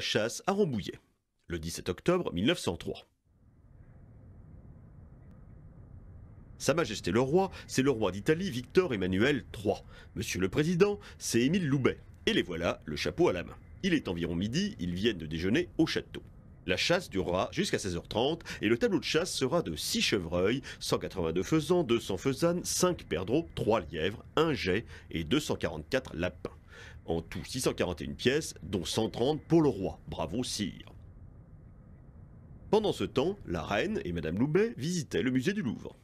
chasse à Rambouillet, le 17 octobre 1903. Sa Majesté le Roi, c'est le roi d'Italie Victor Emmanuel III. Monsieur le Président, c'est Émile Loubet. Et les voilà, le chapeau à la main. Il est environ midi, ils viennent de déjeuner au château. La chasse durera jusqu'à 16h30 et le tableau de chasse sera de 6 chevreuils, 182 faisans, 200 faisanes, 5 perdreaux, 3 lièvres, 1 jet et 244 lapins. En tout, 641 pièces, dont 130 pour le roi. Bravo, sire. Pendant ce temps, la reine et Madame Loubet visitaient le musée du Louvre.